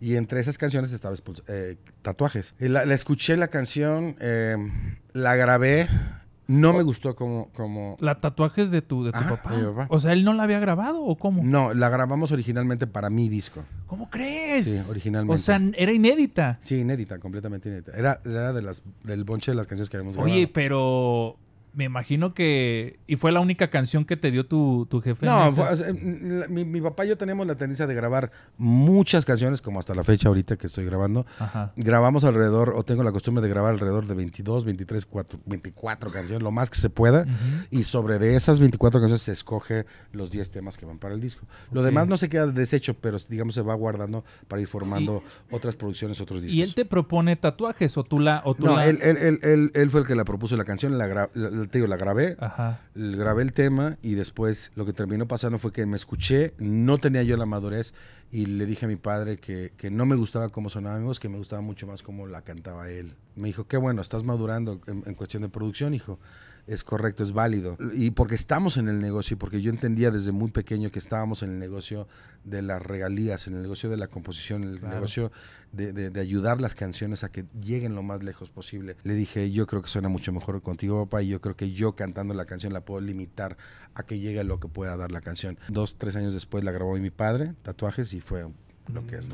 Y entre esas canciones estaba eh, Tatuajes. La, escuché la canción, em, la grabé. No me gustó como... como... ¿La tatuajes de tu, ah, papá? O sea, ¿él no la había grabado o cómo? No, la grabamos originalmente para mi disco. ¿Cómo crees? Sí, originalmente. O sea, ¿era inédita? Sí, inédita, completamente inédita. Era, de las, del bonche de las canciones que habíamos grabado. Oye, pero me imagino que... ¿Y fue la única canción que te dio tu, jefe? No, mi, mi, papá y yo tenemos la tendencia de grabar muchas canciones, como hasta la fecha ahorita que estoy grabando. Grabamos alrededor, o tengo la costumbre de grabar alrededor de 22, 23, 24 canciones, lo más que se pueda. Y sobre de esas 24 canciones se escoge los 10 temas que van para el disco. Lo demás no se queda deshecho, pero digamos se va guardando para ir formando otras producciones, otros discos. ¿Y él te propone tatuajes o tú la...? O tú no, Él, él, él, él, fue el que la propuso la canción, la, la digo la grabé, grabé el tema y después lo que terminó pasando fue que me escuché, no tenía yo la madurez y le dije a mi padre que, que no me gustaba cómo sonaba mi voz, que me gustaba mucho más cómo la cantaba él. Me dijo, qué bueno, estás madurando en cuestión de producción, hijo. Es correcto, es válido. Y porque estamos en el negocio, porque yo entendía desde muy pequeño que estábamos en el negocio de las regalías, en el negocio de la composición, en el negocio de, ayudar las canciones a que lleguen lo más lejos posible. Le dije, yo creo que suena mucho mejor contigo, papá, y yo creo que yo cantando la canción la puedo limitar a que llegue lo que pueda dar la canción. Dos, tres años después la grabó mi padre, tatuajes, y fue lo que es,